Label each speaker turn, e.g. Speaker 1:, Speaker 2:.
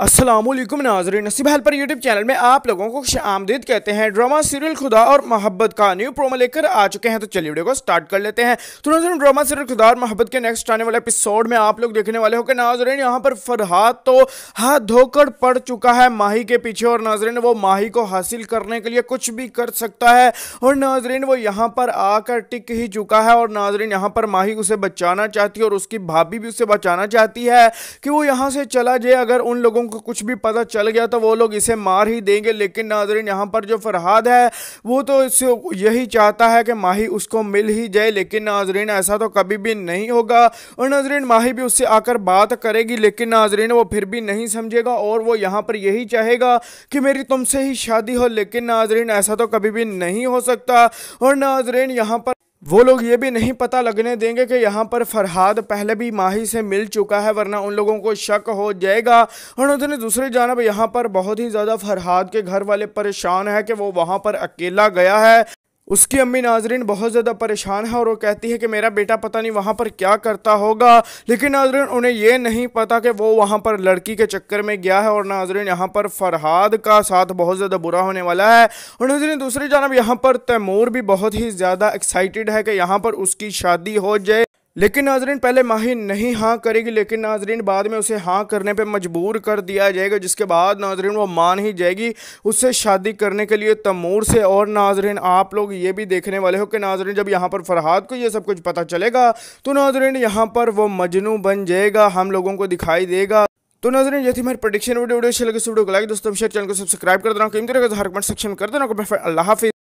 Speaker 1: असलम नाजरी नसीब helper YouTube channel में आप लोगों को खुश आमदीद कहते हैं ड्रामा सीरियल खुदा और मोहब्बत का न्यू प्रोमो लेकर आ चुके हैं तो चलिए वीडियो को स्टार्ट कर लेते हैं तो नाजरन ड्रामा सीरियल खुदा और मोहब्बत के नेक्स्ट आने वाले एपिसोड में आप लोग देखने वाले हो कि नाजरीन यहाँ पर फरहाद तो हाथ धोकर पड़ चुका है माही के पीछे और नाजरीन वो माही को हासिल करने के लिए कुछ भी कर सकता है और नाजरीन वो यहाँ पर आकर टिक ही चुका है और नाजरीन यहाँ पर माही उसे बचाना चाहती है और उसकी भाभी भी उसे बचाना चाहती है कि वो यहाँ से चला जाए अगर उन लोगों लोगों को कुछ भी पता चल गया तो वो लोग इसे मार ही देंगे लेकिन नाजरीन यहाँ पर जो फरहाद है वो तो यही चाहता है कि माही उसको मिल ही जाए लेकिन नाजरीन ऐसा तो कभी भी नहीं होगा और नाजरीन माही भी उससे आकर बात करेगी लेकिन नाजरीन वो फिर भी नहीं समझेगा और वो यहाँ पर यही चाहेगा कि मेरी तुमसे ही शादी हो लेकिन नाजरीन ऐसा तो कभी भी नहीं हो सकता और नाजरीन यहाँ पर वो लोग ये भी नहीं पता लगने देंगे कि यहाँ पर फरहाद पहले भी माही से मिल चुका है वरना उन लोगों को शक हो जाएगा और उन्होंने दूसरी जानब यहाँ पर बहुत ही ज़्यादा फरहाद के घर वाले परेशान हैं कि वो वहाँ पर अकेला गया है उसकी अम्मी नाजरीन बहुत ज़्यादा परेशान है और वो कहती है कि मेरा बेटा पता नहीं वहाँ पर क्या करता होगा लेकिन नाजरीन उन्हें यह नहीं पता कि वो वहाँ पर लड़की के चक्कर में गया है और नाजरीन यहाँ पर फरहाद का साथ बहुत ज़्यादा बुरा होने वाला है और नाजरीन दूसरी जानब यहाँ पर तैमूर भी बहुत ही ज़्यादा एक्साइटेड है कि यहाँ पर उसकी शादी हो जाए लेकिन नाजरीन पहले माही नहीं हाँ करेगी लेकिन नाजरीन बाद में उसे हाँ करने पे मजबूर कर दिया जाएगा जिसके बाद नाजरीन वो मान ही जाएगी उससे शादी करने के लिए तमूर से और नाजरीन आप लोग ये भी देखने वाले हो कि नाजरीन जब यहाँ पर फरहाद को ये सब कुछ पता चलेगा तो नाजरीन यहाँ पर वो मजनू बन जाएगा हम लोगों को दिखाई देगा तो नजर ये थी हमारी प्रडिक्शन वीडियो वीडियो अच्छी लगे वीडियो को लाइक दोस्तों शेयर चैनल को सब्सक्राइब कर देना कीमती तो हर कमेंट सेक्शन कर देना अल्लाह हाफिज़